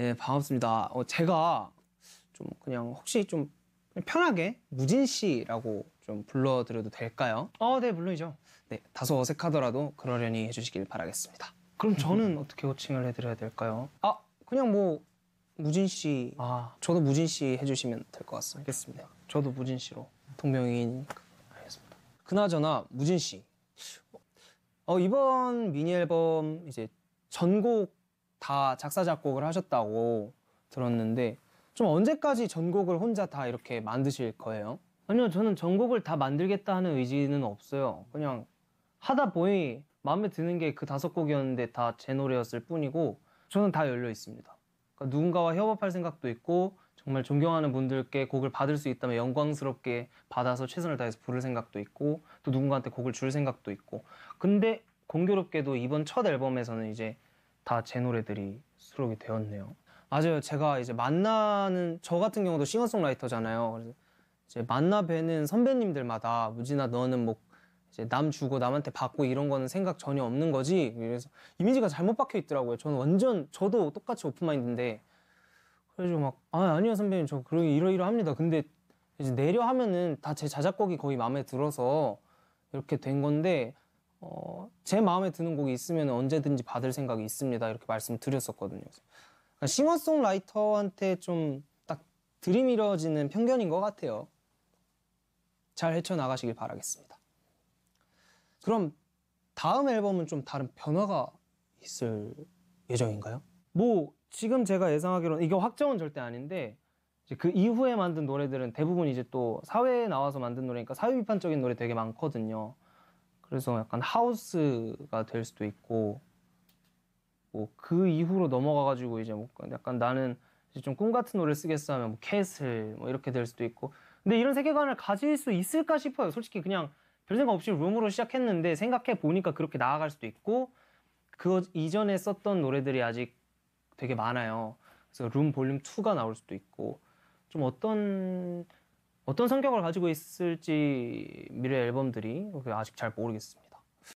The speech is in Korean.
예, 반갑습니다. 어, 제가 좀 그냥 혹시 좀 편하게 무진 씨라고 좀 불러드려도 될까요? 어, 네, 물론이죠. 네, 다소 어색하더라도 그러려니 해주시길 바라겠습니다. 그럼 저는 어떻게 호칭을 해드려야 될까요? 아, 그냥 뭐 무진 씨. 아, 저도 무진 씨 해주시면 될 것 같습니다. 알겠습니다. 저도 무진 씨로 동명이인. 알겠습니다. 그나저나 무진 씨. 어, 이번 미니 앨범 이제 전곡 다 작사 작곡을 하셨다고 들었는데 좀 언제까지 전곡을 혼자 다 이렇게 만드실 거예요? 아니요, 저는 전곡을 다 만들겠다 하는 의지는 없어요. 그냥 하다 보니 마음에 드는 게 그 다섯 곡이었는데 다 제 노래였을 뿐이고 저는 다 열려 있습니다. 그러니까 누군가와 협업할 생각도 있고 정말 존경하는 분들께 곡을 받을 수 있다면 영광스럽게 받아서 최선을 다해서 부를 생각도 있고 또 누군가한테 곡을 줄 생각도 있고 근데 공교롭게도 이번 첫 앨범에서는 이제 다제 노래들이 수록이 되었네요. 맞아요. 제가 이제 만나는 저 같은 경우도 싱어송라이터잖아요. 그래서 이제 만나 뵈는 선배님들마다 무진아 너는 뭐 이제 남 주고 남한테 받고 이런 거는 생각 전혀 없는 거지. 그래서 이미지가 잘못 박혀 있더라고요. 저는 완전 저도 똑같이 오픈마인드인데 그래서 막 아, 아니요 선배님 저 그러기 이러이러합니다. 근데 이제 내려 하면은 다 제 자작곡이 거의 마음에 들어서 이렇게 된 건데 어, 제 마음에 드는 곡이 있으면 언제든지 받을 생각이 있습니다. 이렇게 말씀드렸었거든요. 을 그러니까 싱어송라이터한테 좀 딱 들이밀어지는 편견인 것 같아요. 잘 헤쳐나가시길 바라겠습니다. 그럼 다음 앨범은 좀 다른 변화가 있을 예정인가요? 뭐 지금 제가 예상하기로는 이게 확정은 절대 아닌데 그 이후에 만든 노래들은 대부분 이제 또 사회에 나와서 만든 노래니까 사회 비판적인 노래 되게 많거든요. 그래서 약간 하우스가 될 수도 있고 뭐 그 이후로 넘어가가지고 이제 뭐 약간 나는 이제 좀꿈 같은 노래를 쓰겠어 하면 뭐 캐슬 뭐 이렇게 될 수도 있고 근데 이런 세계관을 가질 수 있을까 싶어요. 솔직히 그냥 별 생각 없이 룸으로 시작했는데 생각해 보니까 그렇게 나아갈 수도 있고 그 이전에 썼던 노래들이 아직 되게 많아요. 그래서 룸 볼륨 2가 나올 수도 있고 좀 어떤 어떤 성격을 가지고 있을지 미래 앨범들이 그 아직 잘 모르겠습니다.